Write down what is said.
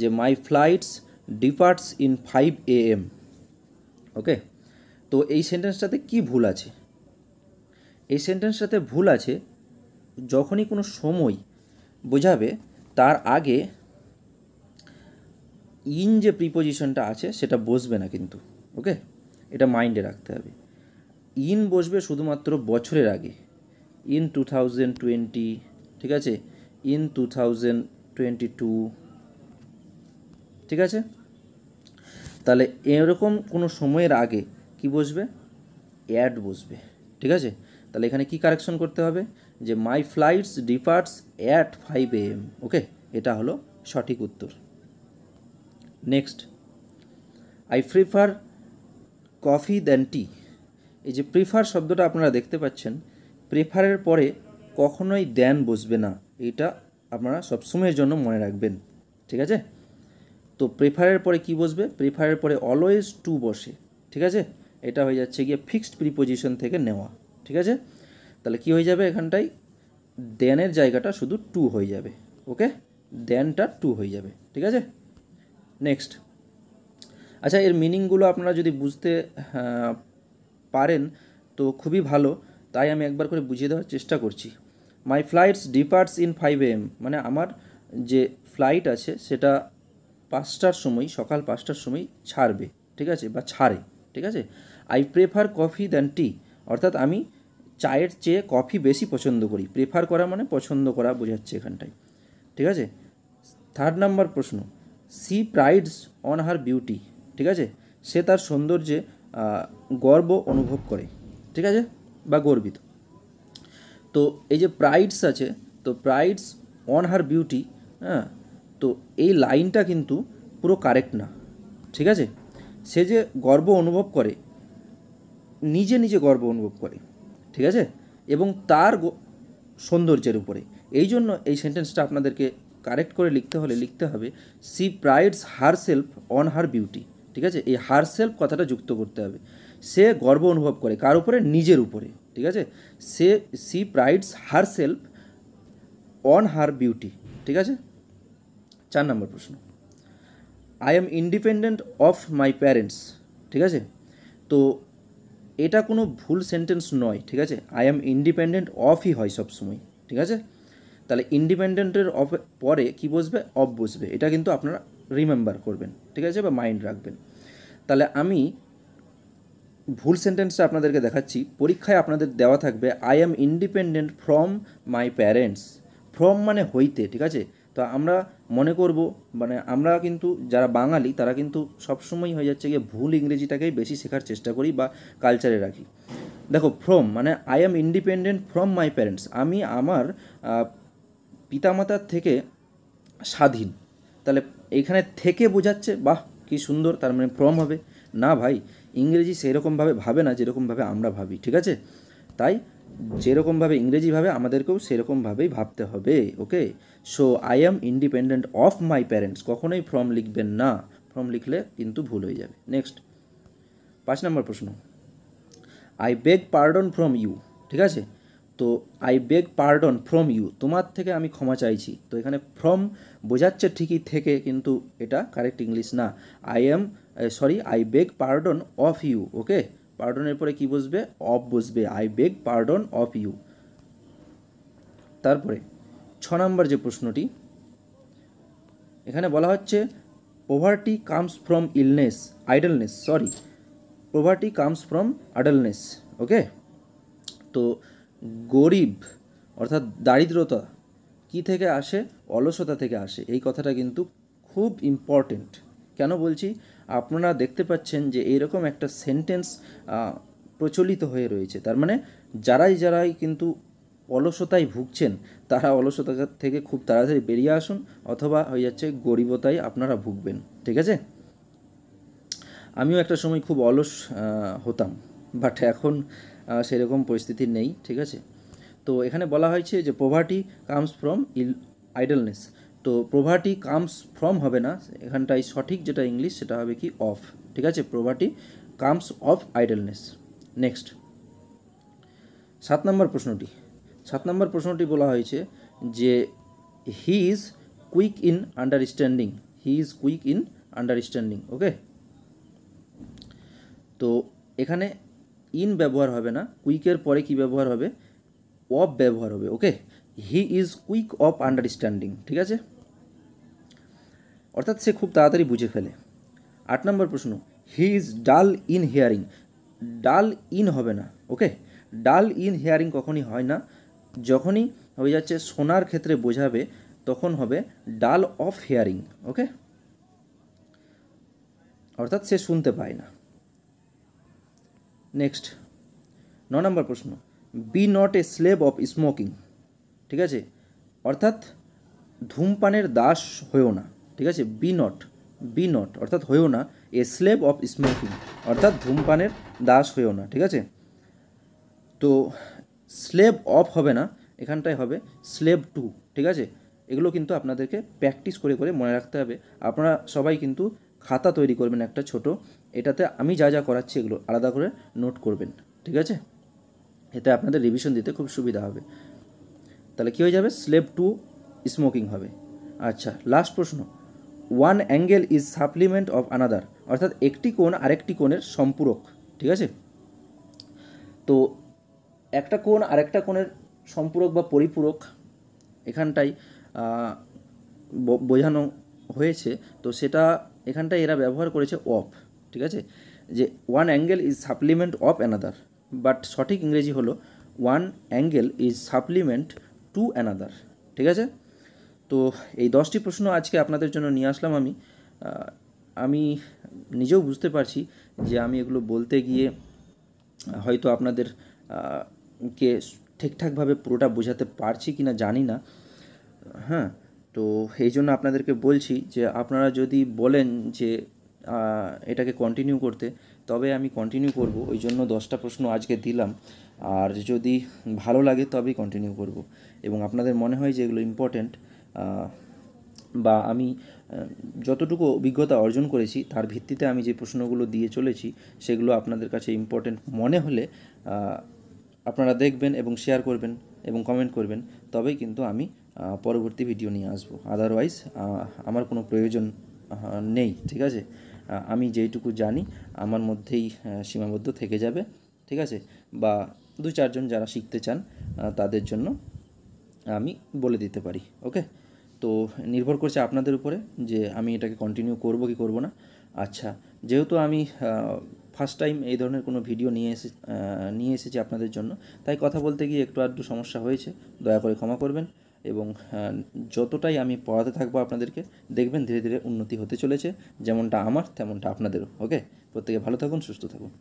যে my flights departs in five A M okay তো এই সেন্টেন্সটাতে কি ভুল আছে এই সেন্টেন্সটাতে ভুল আছে যখনই কোনো সময় বোঝাবে তার আগে ইন যে প্রিপোজিশনটা আছে সেটা বসবে না কিন্তু ওকে এটা মাইন্ডে রাখতে হবে ইন বসবে শুধুমাত্র বছরের আগে ইন টু থাউজেন্ড টোয়েন্টি ঠিক আছে in two thousand twenty two ঠিক আছে তাহলে এরকম কোনো সময়ের আগে কি বসবে অ্যাড বসবে ঠিক আছে তাহলে এখানে কি কারেকশন করতে হবে যে my flights departs at five M okay এটা হলো সঠিক উত্তর next I prefer coffee than tea এই যে প্রিফার শব্দটা আপনারা দেখতে পাচ্ছেন প্রিফারের পরে কখনোই দ্যান বসবে না এটা আপনারা সবসময়ের জন্য মনে রাখবেন ঠিক আছে তো প্রেফারের পরে কি বসবে প্রেফারের পরে অলওয়েজ টু বসে ঠিক আছে এটা হয়ে যাচ্ছে গিয়ে ফিক্সড প্রিপোজিশন থেকে নেওয়া ঠিক আছে তাহলে কি হয়ে যাবে এখানটায় দেনের জায়গাটা শুধু টু হয়ে যাবে ওকে দেনটা টু হয়ে যাবে ঠিক আছে নেক্সট আচ্ছা এর মিনিংগুলো আপনারা যদি বুঝতে পারেন তো খুবই ভালো তাই আমি একবার করে বুঝিয়ে দেওয়ার চেষ্টা করছি my flights departs in five M মানে আমার যে ফ্লাইট আছে সেটা পাঁচটার সময় সকাল পাঁচটার সময় ছাড়বে ঠিক আছে বা ছাড়ে ঠিক আছে I prefer coffee than tea অর্থাৎ আমি চায়ের চেয়ে কফি বেশি পছন্দ করি প্রেফার করা মানে পছন্দ করা বোঝাচ্ছে এখানটায় ঠিক আছে থার্ড নাম্বার প্রশ্ন she prides on her beauty ঠিক আছে সে তার সৌন্দর্যে গর্ব অনুভব করে ঠিক আছে বা গর্বিত তো এই যে প্রাইডস আছে তো প্রাইডস অন হার বিউটি হ্যাঁ তো এই লাইনটা কিন্তু পুরো কারেক্ট না ঠিক আছে সে যে গর্ব অনুভব করে নিজে নিজে গর্ব অনুভব করে ঠিক আছে এবং তার সৌন্দর্যের উপরে এই জন্য এই সেন্টেন্সটা আপনাদেরকে কারেক্ট করে লিখতে হলে লিখতে হবে she prides herself on her beauty ঠিক আছে এই হার সেলফ কথাটা যুক্ত করতে হবে সে গর্ব অনুভব করে কার উপরে নিজের উপরে ঠিক আছে সে she prides herself on her beauty ঠিক আছে চার নম্বর প্রশ্ন I am independent of my parents ঠিক আছে তো এটা কোনো ভুল সেন্টেন্স নয় ঠিক আছে আই এম ইন্ডিপেন্ডেন্ট অফই হয় সবসময় ঠিক আছে তাহলে ইন্ডিপেন্ডেন্টের অফ পরে কি বসবে অফ বসবে এটা কিন্তু আপনারা রিমেম্বার করবেন ঠিক আছে বা মাইন্ড রাখবেন তাহলে আমি ভুল সেন্টেন্সটা আপনাদেরকে দেখাচ্ছি পরীক্ষায় আপনাদের দেওয়া থাকবে I am independent from my parents from মানে হইতে ঠিক আছে তা আমরা মনে করব মানে আমরা কিন্তু যারা বাঙালি তারা কিন্তু সবসময় হয়ে যাচ্ছে গিয়ে ভুল ইংরেজিটাকেই বেশি শেখার চেষ্টা করি বা কালচারে রাখি দেখো ফ্রম মানে I am independent from my parents আমি আমার পিতামাতার থেকে স্বাধীন তাহলে এখানে থেকে বোঝাচ্ছে বাহ কি সুন্দর তার মানে ফ্রম হবে না ভাই ইংরেজি সেরকমভাবে ভাবে না যেরকমভাবে আমরা ভাবি ঠিক আছে তাই যেরকমভাবে ইংরেজিভাবে আমাদেরকেও সেরকমভাবেই ভাবতে হবে okay so I am independent of my parents কখনোই ফ্রম লিখবেন না ফ্রম লিখলে কিন্তু ভুল হয়ে যাবে নেক্সট পাঁচ নম্বর প্রশ্ন I beg pardon from you ঠিক আছে তো I beg pardon from you তোমার থেকে আমি ক্ষমা চাইছি তো এখানে ফ্রম বোঝাচ্ছে ঠিকই থেকে কিন্তু এটা কারেক্ট ইংলিশ না I am sorry I beg pardon of you okay পার্ডনের পরে কি বসবে অফ বসবে I beg pardon of you তারপরে ছ নম্বর যে প্রশ্নটি এখানে বলা হচ্ছে poverty comes from illness idleness sorry poverty comes from idleness okay তো গরিব অর্থাৎ দারিদ্রতা কি থেকে আসে অলসতা থেকে আসে এই কথাটা কিন্তু খুব ইম্পর্টেন্ট কেন বলছি আপনারা দেখতে পাচ্ছেন যে এইরকম একটা সেন্টেন্স প্রচলিত হয়ে রয়েছে তার মানে যারাই যারাই কিন্তু অলসতায় ভুগছেন তারা অলসতা থেকে খুব তাড়াতাড়ি বেরিয়ে আসুন অথবা হয়ে যাচ্ছে গরিবতায় আপনারা ভুগবেন ঠিক আছে আমিও একটা সময় খুব অলস হতাম বাট এখন সেরকম পরিস্থিতি নেই ঠিক আছে তো এখানে বলা হয়েছে যে poverty comes from ill idleness তো প্রোভার্টি কামস ফ্রম হবে না এখানটায় সঠিক যেটা ইংলিশ সেটা হবে কি অফ ঠিক আছে poverty comes of idleness next সাত নম্বর প্রশ্নটি সাত নম্বর প্রশ্নটি বলা হয়েছে যে he is quick in understanding he is quick in understanding okay তো এখানে ইন ব্যবহার হবে না কুইকের পরে কি ব্যবহার হবে অফ ব্যবহার হবে okay he is quick of understanding ঠিক আছে অর্থাৎ সে খুব তাড়াতাড়ি বুঝে ফেলে আট নম্বর প্রশ্ন he is dull in hearing dull in হবে না ওকে ডাল ইন হিয়ারিং কখনই হয় না যখনই হয়ে যাচ্ছে সোনার ক্ষেত্রে বোঝাবে তখন হবে ডাল অফ হিয়ারিং ওকে অর্থাৎ সে শুনতে পায় না নেক্সট ন নম্বর প্রশ্ন be not a slave of smoking ঠিক আছে অর্থাৎ ধূমপানের দাস হয়েও না ঠিক আছে বি নট বি নট অর্থাৎ হয়েও না এ স্লেভ অফ স্মোকিং অর্থাৎ ধূমপানের দাস হয়েও না ঠিক আছে তো স্লেভ অফ হবে না এখানটায় হবে স্লেভ টু ঠিক আছে এগুলো কিন্তু আপনাদেরকে প্র্যাকটিস করে করে মনে রাখতে হবে আপনারা সবাই কিন্তু খাতা তৈরি করবেন একটা ছোট এটাতে আমি যা যা করাচ্ছি এগুলো আলাদা করে নোট করবেন ঠিক আছে এতে আপনাদের রিভিশন দিতে খুব সুবিধা হবে তাহলে কী হয়ে যাবে স্লেভ টু স্মোকিং হবে আচ্ছা লাস্ট প্রশ্ন one angle is supplement of another অর্থাৎ একটি কোণ আরেকটি কোণের সম্পূরক ঠিক আছে তো একটা কোণ আরেকটা কোণের সম্পূরক বা পরিপূরক এখানটাই বোঝানো হয়েছে তো সেটা এখানটায় এরা ব্যবহার করেছে অফ ঠিক আছে যে one angle is supplement of another but সঠিক ইংরেজি হলো one angle is supplement to another ঠিক আছে তো এই দশটি প্রশ্ন আজকে আপনাদের জন্য নিয়ে আসলাম আমি আমি নিজেও বুঝতে পারছি যে আমি এগুলো বলতে গিয়ে হয়তো আপনাদের কে ঠিকঠাকভাবে পুরোটা বোঝাতে পারছি কি না জানি না হ্যাঁ তো এই জন্য আপনাদেরকে বলছি যে আপনারা যদি বলেন যে এটাকে কন্টিনিউ করতে তবে আমি কন্টিনিউ করব ওই জন্য দশটা প্রশ্ন আজকে দিলাম আর যদি ভালো লাগে তবেই কন্টিনিউ করব এবং আপনাদের মনে হয় যে এগুলো ইম্পর্ট্যান্ট বা আমি যতটুকু অভিজ্ঞতা অর্জন করেছি তার ভিত্তিতে আমি যে প্রশ্নগুলো দিয়ে চলেছি সেগুলো আপনাদের কাছে ইম্পর্টেন্ট মনে হলে আপনারা দেখবেন এবং শেয়ার করবেন এবং কমেন্ট করবেন তবেই কিন্তু আমি পরবর্তী ভিডিও নিয়ে আসবো আদারওয়াইজ আমার কোনো প্রয়োজন নেই ঠিক আছে আমি যেইটুকু জানি আমার মধ্যেই সীমাবদ্ধ থেকে যাবে ঠিক আছে বা দু চারজন যারা শিখতে চান তাদের জন্য আমি বলে দিতে পারি ওকে তো নির্ভর করছে আপনাদের উপরে যে আমি এটাকে কন্টিনিউ করব কি করব না আচ্ছা যেহেতু আমি ফার্স্ট টাইম এই ধরনের কোনো ভিডিও নিয়ে এসে নিয়ে এসেছি আপনাদের জন্য তাই কথা বলতে গিয়ে একটু আধটু সমস্যা হয়েছে দয়া করে ক্ষমা করবেন এবং যতটাই আমি পড়াতে থাকবো আপনাদেরকে দেখবেন ধীরে ধীরে উন্নতি হতে চলেছে যেমনটা আমার তেমনটা আপনাদেরও ওকে প্রত্যেকে ভালো থাকুন সুস্থ থাকুন